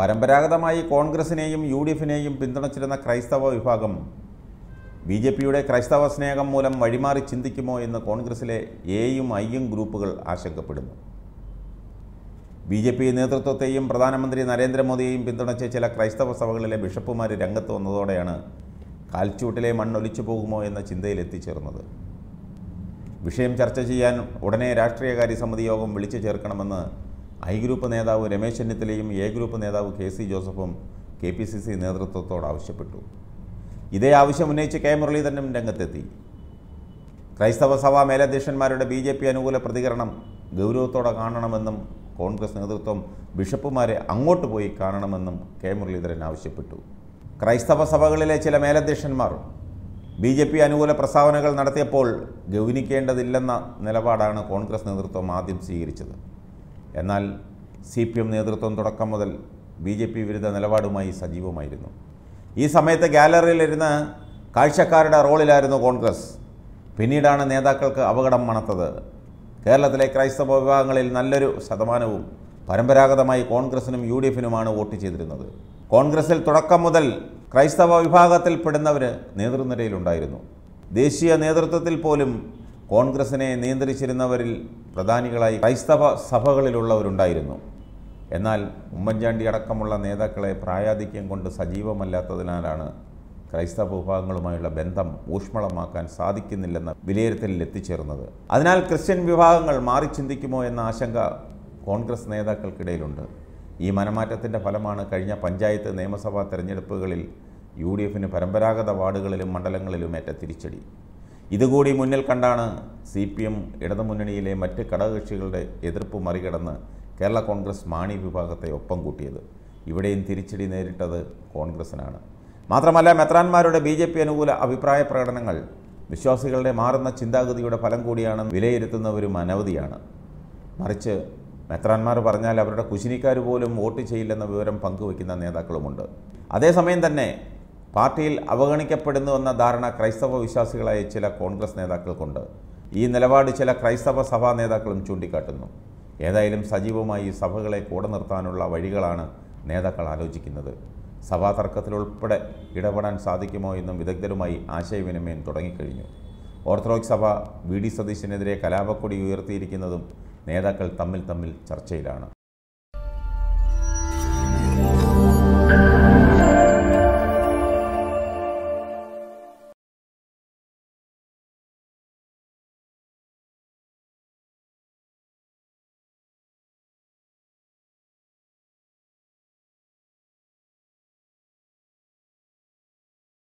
പരമ്പരാഗതമായി കോൺഗ്രസിനെയും U D എഫിനെയും പിന്തുണച്ചിരുന്ന ക്രൈസ്തവ വിഭാഗം ബി ജെ പിയുടെ ക്രൈസ്തവ സ്നേഹം മൂലം വഴിമാറി ചിന്തിക്കുമോ എന്ന് കോൺഗ്രസിലെ എയും ഐയും ഗ്രൂപ്പുകൾ ആശങ്കപ്പെടുന്നു ബി ജെ പി നേതൃത്വത്തെയും പ്രധാനമന്ത്രി നരേന്ദ്രമോദിയെയും പിന്തുണച്ച ചില ക്രൈസ്തവ സഭകളിലെ ബിഷപ്പുമാർ രംഗത്ത് വന്നതോടെയാണ് കാൽച്ചൂട്ടിലെ മണ്ണൊലിച്ചു പോകുമോ എന്ന ചിന്തയിലെത്തിച്ചേർന്നത് എത്തിച്ചേർന്നത് വിഷയം ചർച്ച ചെയ്യാൻ ഉടനെ രാഷ്ട്രീയകാര്യ സമിതി യോഗം വിളിച്ചു ചേർക്കണമെന്ന് ഐ ഗ്രൂപ്പ് നേതാവ് രമേശ് ചെന്നിത്തലയും എ ഗ്രൂപ്പ് നേതാവ് കെ സി ജോസഫും കെ പി സി സി നേതൃത്വത്തോട് ആവശ്യപ്പെട്ടു ഇതേ ആവശ്യം ഉന്നയിച്ച് കെ മുരളീധരനും രംഗത്തെത്തി ക്രൈസ്തവ സഭാ മേലധ്യക്ഷന്മാരുടെ ബി ജെ പി അനുകൂല പ്രതികരണം ഗൗരവത്തോടെ കാണണമെന്നും കോൺഗ്രസ് നേതൃത്വം ബിഷപ്പുമാരെ അങ്ങോട്ട് പോയി കാണണമെന്നും കെ മുരളീധരൻ ആവശ്യപ്പെട്ടു ക്രൈസ്തവ സഭകളിലെ ചില മേലധ്യക്ഷന്മാർ ബി ജെ പി അനുകൂല പ്രസ്താവനകൾ നടത്തിയപ്പോൾ ഗൗനിക്കേണ്ടതില്ലെന്ന നിലപാടാണ് കോൺഗ്രസ് നേതൃത്വം ആദ്യം സ്വീകരിച്ചത് എന്നാൽ സി പി എം നേതൃത്വം തുടക്കം മുതൽ ബി ജെ പി വിരുദ്ധ നിലപാടുമായി സജീവമായിരുന്നു ഈ സമയത്ത് ഗാലറിയിലിരുന്ന് കാഴ്ചക്കാരുടെ റോളിലായിരുന്നു കോൺഗ്രസ് പിന്നീടാണ് നേതാക്കൾക്ക് അപകടം മണത്തത് കേരളത്തിലെ ക്രൈസ്തവ വിഭാഗങ്ങളിൽ നല്ലൊരു ശതമാനവും പരമ്പരാഗതമായി കോൺഗ്രസിനും യു ഡി എഫിനുമാണ് വോട്ട് ചെയ്തിരുന്നത് കോൺഗ്രസിൽ തുടക്കം മുതൽ ക്രൈസ്തവ വിഭാഗത്തിൽപ്പെടുന്നവർ നേതൃനിരയിലുണ്ടായിരുന്നു ദേശീയ നേതൃത്വത്തിൽ പോലും കോൺഗ്രസിനെ നിയന്ത്രിച്ചിരുന്നവരിൽ പ്രധാനികളായി ക്രൈസ്തവ സഭകളിലുള്ളവരുണ്ടായിരുന്നു എന്നാൽ ഉമ്മൻചാണ്ടി അടക്കമുള്ള നേതാക്കളെ പ്രായാധിക്യം കൊണ്ട് സജീവമല്ലാത്തതിനാലാണ് ക്രൈസ്തവ വിഭാഗങ്ങളുമായുള്ള ബന്ധം ഊഷ്മളമാക്കാൻ സാധിക്കുന്നില്ലെന്ന വിലയിരുത്തലിൽ എത്തിച്ചേർന്നത് അതിനാൽ ക്രിസ്ത്യൻ വിഭാഗങ്ങൾ മാറി ചിന്തിക്കുമോ എന്ന ആശങ്ക കോൺഗ്രസ് നേതാക്കൾക്കിടയിലുണ്ട് ഈ മനമാറ്റത്തിൻ്റെ ഫലമാണ് കഴിഞ്ഞ പഞ്ചായത്ത് നിയമസഭാ തെരഞ്ഞെടുപ്പുകളിൽ യു ഡി എഫിന് പരമ്പരാഗത വാർഡുകളിലും മണ്ഡലങ്ങളിലും ഏറ്റ തിരിച്ചടി ഇതുകൂടി മുന്നിൽ കണ്ടാണ് സി പി എം ഇടതുമുന്നണിയിലെ മറ്റ് ഘടകകക്ഷികളുടെ എതിർപ്പ് മറികടന്ന് കേരള കോൺഗ്രസ് മാണി വിഭാഗത്തെ ഒപ്പം കൂട്ടിയത് ഇവിടെയും തിരിച്ചടി നേരിട്ടത് കോൺഗ്രസിനാണ് മാത്രമല്ല മെത്രാന്മാരുടെ ബി ജെ പി അനുകൂല അഭിപ്രായ പ്രകടനങ്ങൾ വിശ്വാസികളുടെ മാറുന്ന ചിന്താഗതിയുടെ ഫലം കൂടിയാണെന്ന് വിലയിരുത്തുന്നവരും അനവധിയാണ് മറിച്ച് മെത്രാന്മാർ പറഞ്ഞാൽ അവരുടെ കുശിനിക്കാർ പോലും വോട്ട് ചെയ്യില്ലെന്ന വിവരം പങ്കുവയ്ക്കുന്ന നേതാക്കളുമുണ്ട് അതേസമയം തന്നെ പാർട്ടിയിൽ അവഗണിക്കപ്പെടുന്നുവെന്ന ധാരണ ക്രൈസ്തവ വിശ്വാസികളായ ചില കോൺഗ്രസ് നേതാക്കൾക്കുണ്ട് ഈ നിലപാട് ചില ക്രൈസ്തവ സഭാ നേതാക്കളും ചൂണ്ടിക്കാട്ടുന്നു ഏതായാലും സജീവമായി സഭകളെ കൂടെ നിർത്താനുള്ള വഴികളാണ് നേതാക്കൾ ആലോചിക്കുന്നത് സഭാ തർക്കത്തിലുൾപ്പെടെ ഇടപെടാൻ സാധിക്കുമോ എന്നും വിദഗ്ധരുമായി ആശയവിനിമയം തുടങ്ങിക്കഴിഞ്ഞു ഓർത്തഡോക്സ് സഭ വി ഡി സതീശനെതിരെ കലാപക്കൊടി ഉയർത്തിയിരിക്കുന്നതും നേതാക്കൾ തമ്മിൽ തമ്മിൽ ചർച്ചയിലാണ്